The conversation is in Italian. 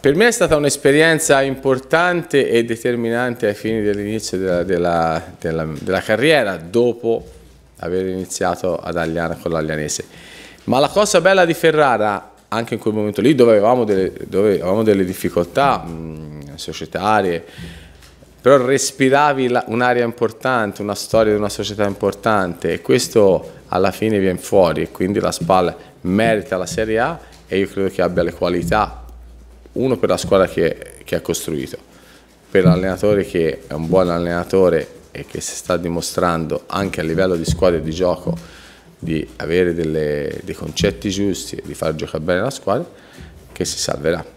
per me è stata un'esperienza importante e determinante ai fini dell'inizio della, della, della, della, carriera dopo aver iniziato ad Agliana con l'Aglianese. Ma la cosa bella di Ferrara, anche in quel momento lì dove avevamo delle, dove avevamo delle difficoltà mh, societarie, però respiravi un'area importante, una storia di una società importante e questo alla fine viene fuori e quindi la SPAL merita la Serie A e io credo che abbia le qualità uno per la squadra che, che ha costruito, per l'allenatore che è un buon allenatore e che si sta dimostrando anche a livello di squadra e di gioco di avere delle, dei concetti giusti e di far giocare bene la squadra, che si salverà.